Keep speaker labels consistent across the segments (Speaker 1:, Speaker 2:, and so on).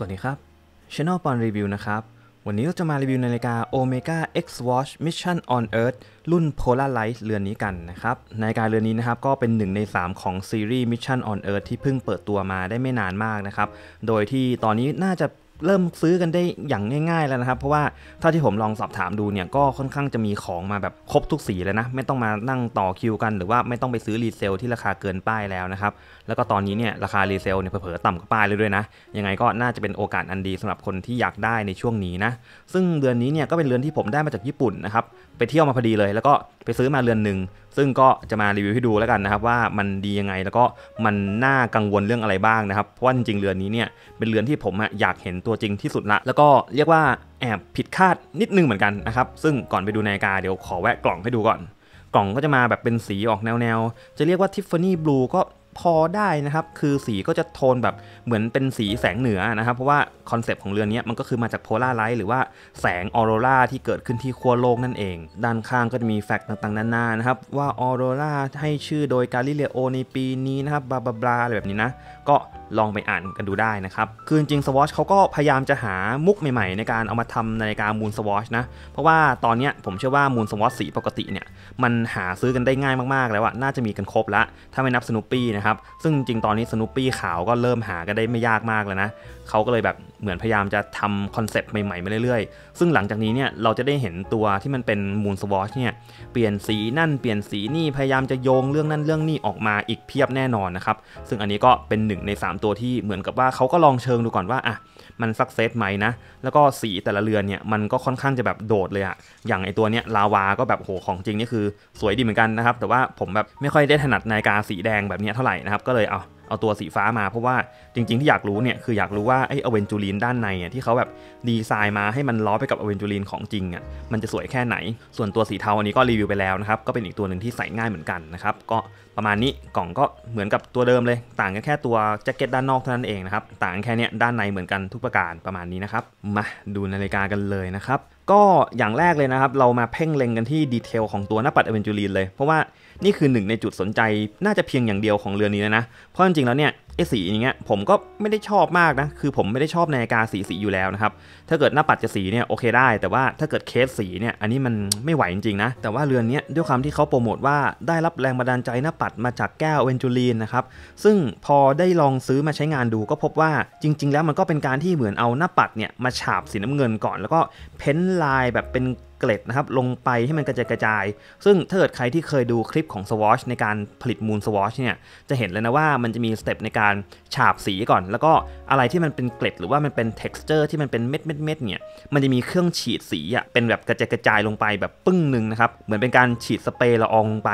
Speaker 1: สวัสดีครับ Channel ปอนรีวิวนะครับ วันนี้เราจะมารีวิวนาฬิกา Omega X Watch Mission on Earth รุ่น Polar Light เรือนนี้กันนะครับนาฬิกาเรือนนี้นะครับ ก็เป็นหนึ่งใน3 ของซีรีส์ Mission on Earth ที่เพิ่งเปิดตัวมาได้ไม่นานมากนะครับ โดยที่ตอนนี้น่าจะเริ่มซื้อกันได้อย่างง่าย ๆแล้วนะครับ เพราะว่าถ้าที่ผมลองสอบถามดูเนี่ยก็ค่อนข้างจะมีของมาแบบครบทุกสีเลยนะ ไม่ต้องมานั่งต่อคิวกัน หรือว่าไม่ต้องไปซื้อรีเซลที่ราคาเกินป้ายแล้วนะครับ แล้วก็ตอนนี้เนี่ยราคารีเซลเนี่ยเผลอๆต่ำกว่าป้ายเลยด้วยนะ ยังไงก็น่าจะเป็นโอกาสอันดีสำหรับคนที่อยากได้ในช่วงนี้นะ ซึ่งเดือนนี้เนี่ย ก็เป็นเดือนที่ผมได้มาจากญี่ปุ่นนะครับไปเที่ยวมาพอดีเลย แล้วก็ไปซื้อมาเรือนหนึ่งซึ่งก็จะมารีวิวให้ดูแล้วกันนะครับว่ามันดียังไงแล้วก็มันน่ากังวลเรื่องอะไรบ้างนะครับเพราะว่าจริงเรือนนี้เนี่ยเป็นเรือนที่ผมอยากเห็นตัวจริงที่สุดละแล้วก็เรียกว่าแอบผิดคาดนิดนึงเหมือนกันนะครับซึ่งก่อนไปดูนาฬิกาเดี๋ยวขอแวะกล่องให้ดูก่อน กล่องก็จะมาแบบเป็นสีออกแนวๆจะเรียกว่าทิฟฟานี่บลูก็พอได้นะครับ คือสีก็จะโทนแบบเหมือนเป็นสีแสงเหนือนะครับ เพราะว่าคอนเซปต์ของเรือนนี้มันก็คือมาจากโพลาร์ไลท์หรือว่าแสงออโรราที่เกิดขึ้นที่ขั้วโลกนั่นเอง ด้านข้างก็จะมีแฟกต์ต่างๆนานานะครับ ว่าออโรราให้ชื่อโดยกาลิเลโอในปีนี้นะครับบลาบลาอะไรแบบนี้นะ ก็ลองไปอ่านกันดูได้นะครับคือจริงสวอชเขาก็พยายามจะหามุกใหม่ๆในการเอามาทำนาฬิกามูลสวอชนะเพราะว่าตอนนี้ผมเชื่อว่ามูลสวอชสีปกติเนี่ยมันหาซื้อกันได้ง่ายมากๆ แล้วอะน่าจะมีกันครบละถ้าไม่นับสนุปปี้นะครับครับซึ่งจริงตอนนี้สนุปปี้ขาวก็เริ่มหากันได้ไม่ยากมากแล้วนะเขาก็เลยแบบเหมือนพยายามจะทำคอนเซปต์ใหม่ๆมาเรื่อยๆ ซึ่งหลังจากนี้เนี่ยเราจะได้เห็นตัวที่มันเป็นมูนสวอชเนี่ยเปลี่ยนสีนั่นเปลี่ยนสีนี่พยายามจะโยงเรื่องนั่นเรื่องนี่ออกมาอีกเพียบแน่นอนนะครับซึ่งอันนี้ก็เป็นหนึ่งใน 3 ตัวที่เหมือนกับว่าเขาก็ลองเชิงดูก่อนว่าอ่ะมันสักเซสไหมนะ แล้วก็สีแต่ละเรือนเนี่ย มันก็ค่อนข้างจะแบบโดดเลยอะอย่างไอตัวเนี้ยลาวาก็แบบโห ของจริงนี่คือสวยดีเหมือนกันนะครับ แต่ว่าผมแบบไม่ค่อยได้ถนัดนาฬิกาสีแดงแบบนี้เท่าไหร่นะครับ ก็เลยเอาเอาตัวสีฟ้ามาเพราะว่าจริงๆที่อยากรู้เนี่ยคืออยากรู้ว่าไอ้อเวนจูลีนด้านในที่เขาแบบดีไซน์มาให้มันล้อไปกับอเวนจูลีนของจริงอ่ะมันจะสวยแค่ไหน ส่วนตัวสีเทาอันนี้ก็รีวิวไปแล้วนะครับก็เป็นอีกตัวหนึ่งที่ใส่ง่ายเหมือนกันนะครับก็ประมาณนี้กล่องก็เหมือนกับตัวเดิมเลย ต่างกันแค่ตัวแจ็คเก็ตด้านนอกเท่านั้นเองนะครับต่างแค่นี้ด้านในเหมือนกันทุกประการประมาณนี้นะครับมาดูนาฬิกากันเลยนะครับก็อย่างแรกเลยนะครับเรามาเพ่งเล็งกันที่ดีเทลของตัวหน้าปัดอเวนจูรีนเลยเพราะว่านี่คือหนึ่งในจุดสนใจน่าจะเพียงอย่างเดียวของเรือนี้นะ เพราะจริงๆ แล้วเนี่ยไอ้สีอย่างเงี้ยผมก็ไม่ได้ชอบมากนะคือผมไม่ได้ชอบนาฬิกาสีสีอยู่แล้วนะครับถ้าเกิดหน้าปัดจะสีเนี่ยโอเคได้ แต่ว่าถ้าเกิดเคสสีเนี่ยอันนี้มันไม่ไหวจริงๆนะแต่ว่าเรือนนี้ด้วยความที่เขาโปรโมทว่าได้รับแรงบันดาลใจหน้าปัดมาจากแก้วเวนจูลีนนะครับซึ่งพอได้ลองซื้อมาใช้งานดูก็พบว่าจริง ๆ แล้วมันก็เป็นการที่เหมือนเอาหน้าปัดเนี่ยมาฉาบสีน้ำเงินก่อน แล้วก็เพ้นลายแบบเป็นเกล็ดนะครับลงไปให้มันกระจายกระจาย ซึ่งถ้าเกิดใครที่เคยดูคลิปของ Swatch ในการผลิตมูลสวอชเนี่ยจะเห็นเลยนะว่ามันจะมีสเต็ปในการการฉาบสีก่อน แล้วก็อะไรที่มันเป็นเกล็ด หรือว่ามันเป็น t e x t อร์ที่มันเป็นเม็ดเม็ดเม็ดเนี่ยมันจะมีเครื่องฉีดสีอ่ะเป็นแบบกระจายกระจายลงไปแบบปึ้งหนึ่งนะครับเหมือนเป็นการฉีดสเปรย์ละอองลงไป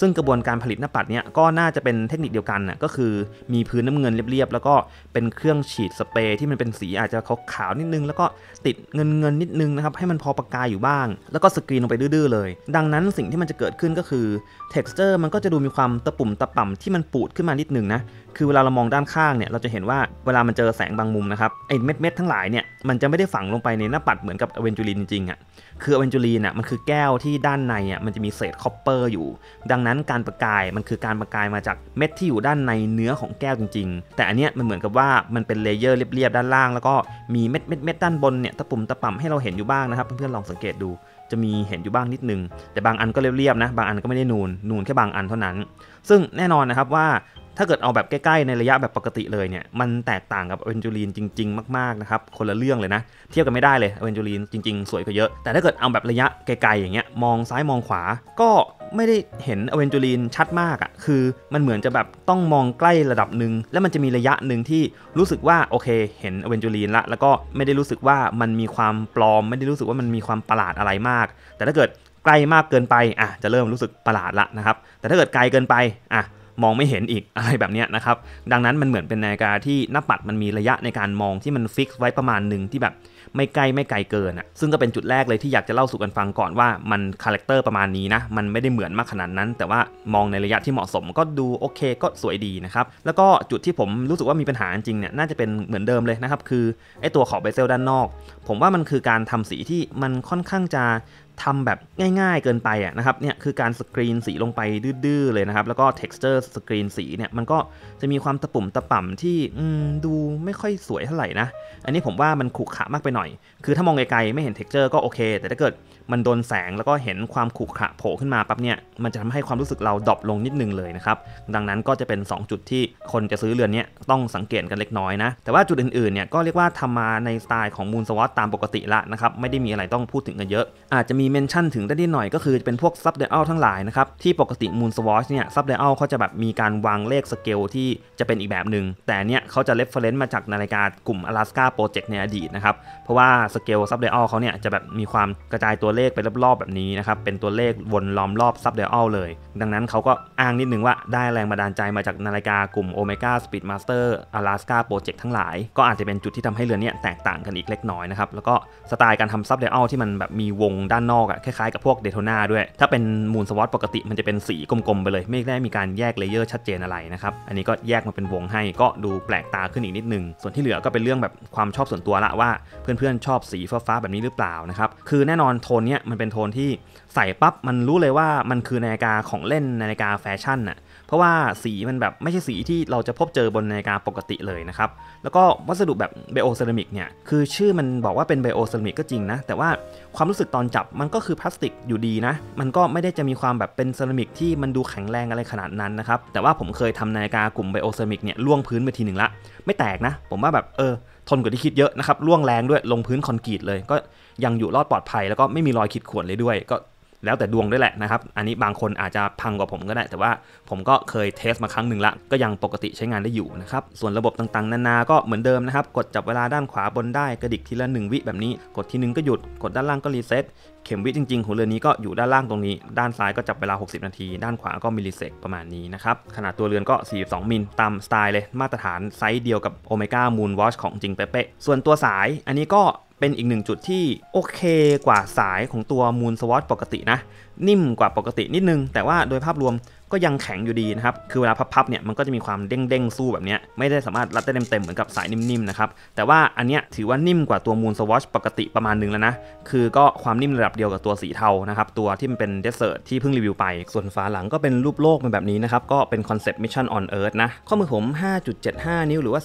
Speaker 1: ซึ่งกระบวนการผลิตหน้าปัดเนี่ยก็น่าจะเป็นเทคนิคเดียวกันน่ะก็คือมีพื้นน้ำเงินเรียบๆแล้วก็เป็นเครื่องฉีดสเปรย์ที่มันเป็นสี อาจจะขาขาวนิดนึง แล้วก็ติดเงินเงินนิดนึงนะครับให้มันพอประกายอยู่บ้างแล้วก็สกรีนลงไปดื้อๆเลย ดังนั้นสิ่งที่มันจะเกิดขึ้นก็คือ t e x t อร์มันก็จะดูมีความตะปุ่มตะป่ำที่มันปูดขึ้นมานิดนึงนะคือเวลาเรามองด้านข้างเนี่ย เราจะเห็นว่าเวลามันเจอแสงบางมุมนะครับไอ้เม็ดเม็ดทั้งหลายเนี่ยมันจะไม่ได้ฝังลงไปในหน้าปัดเหมือนกับอเวนจูรีนจริงๆอะ่ะคืออเวนจูรีนอ่ะมันคือแก้วที่ด้านในอ่ะมันจะมีเศษคอปเปอร์อยู่ดังนั้นการประกายมันคือการประกายมาจากเม็ดที่อยู่ด้านในเนื้อของแก้วจริง ๆ แต่อันเนี้ยมันเหมือนกับว่ามันเป็นเลเยอร์เรียบๆด้านล่างแล้วก็มีเม็ดเม็ดเม็ดด้านบนเนี่ยตะปุ่มตะป่ำให้เราเห็นอยู่บ้างนะครับเพื่อนๆลองสังเกตดูจะมีเห็นอยู่บ้างนิดนึงแต่บางอันก็เรียบๆนะบางอันก็ไม่ได้นูนนูนแค่บางอันเท่านั้น ซึ่งแน่นอนนะครับว่าถ้าเกิดเอาแบบใกล้ ๆในระยะแบบปกติเลยเนี่ย มันแตกต่างกับอเวนจูรีนจริงๆ มาก ๆนะครับ คนละเรื่องเลยนะเทียบกันไม่ได้เลยอเวนจูรีนจริงๆสวยกว่าเยอะแต่ถ้าเกิดเอาแบบระยะไกลๆอย่างเงี้ยมองซ้ายมองขวาก็ไม่ได้เห็นอเวนจูรีนชัดมากอะ่ะคือ มันเหมือนจะแบบต้องมองใกล้ระดับหนึ่งแล้วมันจะมีระยะหนึ่งที่รู้สึกว่าโอเคเห็นอเวนจูรีนละแล้วก็ไม่ได้รู้สึกว่ามันมีความปลอมไม่ได้รู้สึกว่ามันมีความประหลาดอะไรมาก แต่ถ้าเกิดใกล้มากเกินไปอ่ะจะเริ่มรู้สึกประหลาดละนะครับ แต่ถ้าเกิดไกลเกินไปอ่ะมองไม่เห็นอีกอะไรแบบนี้นะครับ ดังนั้นมันเหมือนเป็นนาฬิกาที่หน้าปัดมันมีระยะในการมองที่มันฟิกไว้ประมาณหนึ่งที่แบบ ไม่ใกล้ไม่ไกลเกินอ่ะซึ่งก็เป็นจุดแรกเลยที่อยากจะเล่าสู่กันฟังก่อนว่ามันคาแรคเตอร์ประมาณนี้นะมันไม่ได้เหมือนมากขนาดนั้น แต่ว่ามองในระยะที่เหมาะสมก็ดูโอเคก็สวยดีนะครับแล้วก็จุดที่ผมรู้สึกว่ามีปัญหาจริงเนี่ยน่าจะเป็นเหมือนเดิมเลยนะครับ คือไอตัวขอบเบเซลด้านนอก ผมว่ามันคือการทำสีที่มันค่อนข้างจะทำแบบง่ายๆเกินไปอ่ะนะครับ เนี่ยคือการสกรีนสีลงไปดื้อๆเลยนะครับ แล้วก็ texture สกรีนสีเนี่ยมันก็จะมีความตะปุ่มตะป่ำที่ดูไม่ค่อยสวยเท่าไหร่นะ อันนี้ผมว่ามันขรุขระมากไปหน่อย คือถ้ามองไกลๆไม่เห็น texture ก็โอเค แต่ถ้าเกิดมันโดนแสงแล้วก็เห็นความขรุขระโผล่ขึ้นมาปั๊บเนี่ย มันจะทำให้ความรู้สึกเราดรอปลงนิดนึงเลยนะครับ ดังนั้นก็จะเป็น 2 จุดที่คนจะซื้อเรือนนี้ต้องสังเกตกันเล็กน้อยนะ แต่ว่าจุดอื่นๆเนี่ยก็เรียกว่าทำมาในสไตล์ของมูลสวอตตามปกติละนะครับไม่ได้มีอะไรต้องพูดถึงกันเยอะอาจจะมีเมนชั่นถึงได้นิดหน่อยก็คือเป็นพวกซับเดอัลทั้งหลายนะครับที่ปกติมูลสวอชเนี่ยซับเดอัลเขาจะแบบมีการวางเลขสเกลที่จะเป็นอีกแบบหนึ่ง แต่เนี่ยเขาจะเลฟเฟรนซ์มาจากนาฬิกากลุ่ม Alaska Project ในอดีตนะครับเพราะว่าสเกลซับเดอัลเขาเนี่ยจะแบบมีความกระจายตัวเลขไปรอบๆแบบนี้นะครับเป็นตัวเลขวนล้อมรอบซับเดอัลเลย ดังนั้นเขาก็อ้างนิดนึงว่าได้แรงบันดาลใจมาจากนาฬิกากลุ่ม Omega Speedmaster Alaska Project ทั้งหลาย ก็อาจจะเป็นจุดที่ทำให้เรือนเนี่ยแตกต่างกันอีกเล็กน้อยนะครับแล้วก็สไตล์การทำซับเดอัลที่มันแบบมีวงด้านนอกอะคล้ายๆกับพวกเดโทนาด้วย ถ้าเป็นมูลสวอตปกติมันจะเป็นสีกลมๆไปเลย ไม่ได้มีการแยกเลเยอร์ชัดเจนอะไรนะครับ อันนี้ก็แยกมาเป็นวงให้ก็ดูแปลกตาขึ้นอีกนิดนึงส่วนที่เหลือก็เป็นเรื่องแบบความชอบส่วนตัวละว่าเพื่อนๆชอบสีฟ้าๆแบบนี้หรือเปล่านะครับ คือแน่นอนโทนเนี้ยมันเป็นโทนที่ใส่ปั๊บมันรู้เลยว่ามันคือนาฬิกาของเล่นนาฬิกาแฟชั่นอะเพราะว่าสีมันแบบไม่ใช่สีที่เราจะพบเจอบนนาฬิกาปกติเลยนะครับ แล้วก็วัสดุแบบไบโอเซรามิกเนี่ย คือชื่อมันบอกว่าเป็นไบโอเซรามิกก็จริงนะ แต่ว่าความรู้สึกตอนจับมันก็คือพลาสติกอยู่ดีนะ มันก็ไม่ได้จะมีความแบบเป็นเซรามิกที่มันดูแข็งแรงอะไรขนาดนั้นนะครับ แต่ว่าผมเคยทำนาฬิกากลุ่มไบโอเซรามิกเนี่ยล่วงพื้นไปทีหนึ่งละ ไม่แตกนะ ผมว่าแบบเออทนกว่าที่คิดเยอะนะครับ ล่วงแรงด้วย ลงพื้นคอนกรีตเลย ก็ยังอยู่รอดปลอดภัย แล้วก็ไม่มีรอยขีดข่วนเลยด้วยก็แล้วแต่ดวงด้วยแหละนะครับ อันนี้บางคนอาจจะพังกว่าผมก็ได้ แต่ว่าผมก็เคยเทสมาครั้งหนึ่งละ ก็ยังปกติใช้งานได้อยู่นะครับ ส่วนระบบต่างๆ นานา ก็เหมือนเดิมนะครับ กดจับเวลาด้านขวาบนได้กระดิกทีละ 1 วิแบบนี้ กดทีหนึ่งก็หยุด กดด้านล่างก็รีเซ็ตเข็มวิจริงๆของเรือนี้ก็อยู่ด้านล่างตรงนี้ ด้านซ้ายก็จับเวลา 60 นาที ด้านขวาก็มิลลิเซกประมาณนี้นะครับ ขนาดตัวเรือนก็ 42มิลตามสไตล์เลยมาตรฐานไซส์เดียวกับโอเมก้ามูนวอชของจริงเป๊ะๆ ส่วนตัวสายอันนี้ก็เป็นอีกหนึ่งจุดที่โอเคกว่าสายของตัวมูลสวอตปกตินะนิ่มกว่าปกตินิดนึง แต่ว่าโดยภาพรวมก็ยังแข็งอยู่ดีนะครับ คือเวลาพับๆเนี่ยมันก็จะมีความเด้งๆ สู้แบบนี้ ไม่ได้สามารถรัดได้เต็มๆ เหมือนกับสายนิ่มๆนะครับแต่ว่าอันเนี้ยถือว่านิ่มกว่าตัวมูลสวอชปกติประมาณนึงแล้วนะ คือก็ความนิ่มระดับเดียวกับตัวสีเทานะครับ ตัวที่มันเป็นเดสเซอร์ที่เพิ่งรีวิวไป ส่วนฝาหลังก็เป็นรูปโลกเป็นแบบนี้นะครับก็เป็นคอนเซปต์มิชชั่นออนเอิร์ธนะข้อมือผม5.75 นิ้วหรือว่า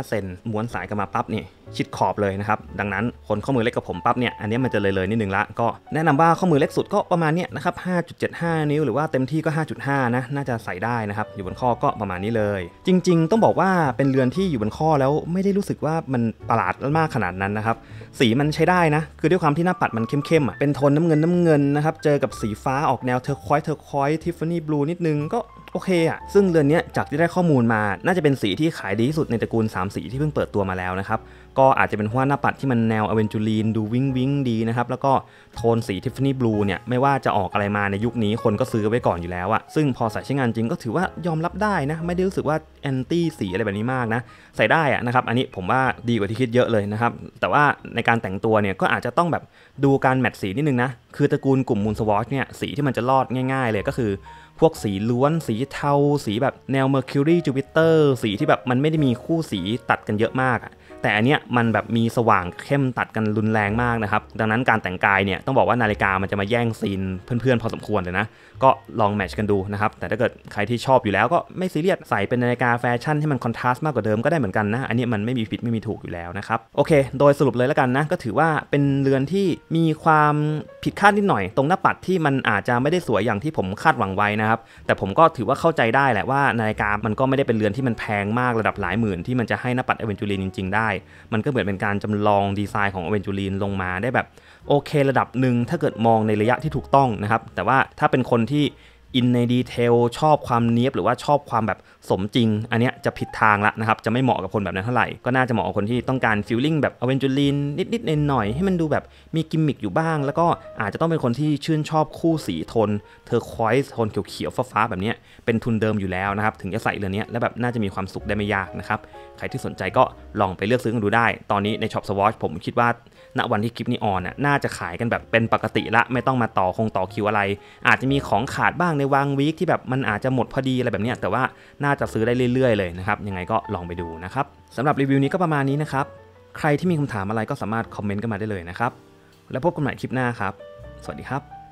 Speaker 1: 14.5เซนม้วนสายกันมาปั๊บนี่ชิดขอบเลยนะครับดังนั้นคนข้อมือเล็กกับผมปั๊บเนี่ยอันนี้มันจะเลยเลยนิดนึงละก็แนะนำว่าข้อมือเล็กสุดก็ประมาณนี้นี่ยนะครับ5.75 นิ้วหรือว่าเต็มที่ก็ 5.5นะ น่าจะใส่ได้นะครับ อยู่บนข้อก็ประมาณนี้เลย จริงๆต้องบอกว่าเป็นเรือนที่อยู่บนข้อแล้วไม่ได้รู้สึกว่ามันประหลาดมากขนาดนั้นนะครับ สีมันใช้ได้นะ คือด้วยความที่หน้าปัดมันเข้มๆอ่ะเป็นโทนน้ำเงินน้ำเงินนะครับ เจอกับสีฟ้าออกแนวเทอร์คอย์เทอร์คอยทิฟฟานี่บลูนิดนึงก็โอเคอ่ะ ซึ่งเรือนนี้จากที่ได้ข้อมูลมา น่าจะเป็นสีที่ขายดีที่สุดในตระกูล3สีที่เพิ่งเปิดตัวมาแล้วนะครับก็อาจจะเป็นหัวหน้าปัดที่มันแนวอเวนจูรีนดูวิ้งวิงดีนะครับ แล้วก็โทนสีทิฟฟานี่บลูเนี่ยไม่ว่าจะออกอะไรมาในยุคนี้คนก็ซื้อไว้ก่อนอยู่แล้วอะซึ่งพอใส่ใช้งานจริงก็ถือว่ายอมรับได้นะ ไม่ได้รู้สึกว่าแอนตี้สีอะไรแบบนี้มากนะใส่ได้อะนะครับ อันนี้ผมว่าดีกว่าที่คิดเยอะเลยนะครับ แต่ว่าในการแต่งตัวเนี่ย ก็อาจจะต้องแบบดูการแมทสีนิดนึงนะคือตระกูลกลุ่มมูนสวอชเนี่ยสีที่มันจะรอดง่ายๆ เลยก็คือพวกสีล้วนสีเทาสีแบบแนว Mercury Jupiter สีที่แบบมันไม่ได้มีคู่สีตัดกันเยอะมากอะแต่อันเนี้ยมันแบบมีสว่างเข้มตัดกันรุนแรงมากนะครับ ดังนั้นการแต่งกายเนี่ยต้องบอกว่านาฬิกามันจะมาแย่งซีนเพื่อนๆ พอสมควรเลยนะ ก็ลองแมทช์กันดูนะครับ แต่ถ้าเกิดใครที่ชอบอยู่แล้วก็ไม่ซีเรียสใส่เป็นนาฬิกาแฟชั่นให้มันคอนทราสต์มากกว่าเดิมก็ได้เหมือนกันนะอันนี้มันไม่มีผิดไม่มีถูกอยู่แล้วนะครับโอเคโดยสรุปเลยแล้วกันนะ ก็ถือว่าเป็นเรือนที่มีความผิดคาดนิดหน่อย ตรงหน้าปัดที่มันอาจจะไม่ได้สวยอย่างที่ผมคาดหวังไว้นะครับแต่ผมก็ถือว่าเข้าใจได้แหละว่านาฬิกามันก็ไม่ได้เป็นเรือนที่มันแพงมากระดับหลายหมื่นที่มันจะให้หน้าปัดเอเวนจูรีนจริงๆได้มันก็เหมือนเป็นการจำลองดีไซน์ของอเวนจูรีนลงมาได้แบบ โอเคระดับหนึ่งถ้าเกิดมองในระยะที่ถูกต้องนะครับแต่ว่าถ้าเป็นคนที่อินในดีเทลชอบความเนี้ยบหรือว่าชอบความแบบสมจริง อันนี้จะผิดทางละนะครับจะไม่เหมาะกับคนแบบนั้นเท่าไหร่ก็น่าจะเหมาะกับคนที่ต้องการฟิลลิ่งแบบอเวนจูลินนิดๆหน่อยๆให้มันดูแบบมีกิมมิคอยู่บ้าง แล้วก็อาจจะต้องเป็นคนที่ชื่นชอบคู่สีโทนเทอร์ควอยส์โทนเขียวๆฟ้าๆแบบนี้ เป็นทุนเดิมอยู่แล้วนะครับถึงจะใส่เรืองนี้แล้วแบบน่าจะมีความสุขได้ไม่ยากนะครับใครที่สนใจก็ลองไปเลือกซื้อกันดูได้ ตอนนี้ในช็อปสวอชผมคิดว่าณวันที่คลิปนี้ออนน่าจะขายกันแบบเป็นปกติละไม่ต้องมาต่อคงต่อคิวอะไร อาจจะมีของขาดบ้างในวางวีคที่แบบมันอาจจะหมดพอดีอะไรแบบนี้แต่ว่าน่าจะซื้อได้เรื่อยๆเลยนะครับ ยังไงก็ลองไปดูนะครับ สำหรับรีวิวนี้ก็ประมาณนี้นะครับ ใครที่มีคำถามอะไรก็สามารถคอมเมนต์กันมาได้เลยนะครับ แล้วพบกันใหม่คลิปหน้าครับ สวัสดีครับ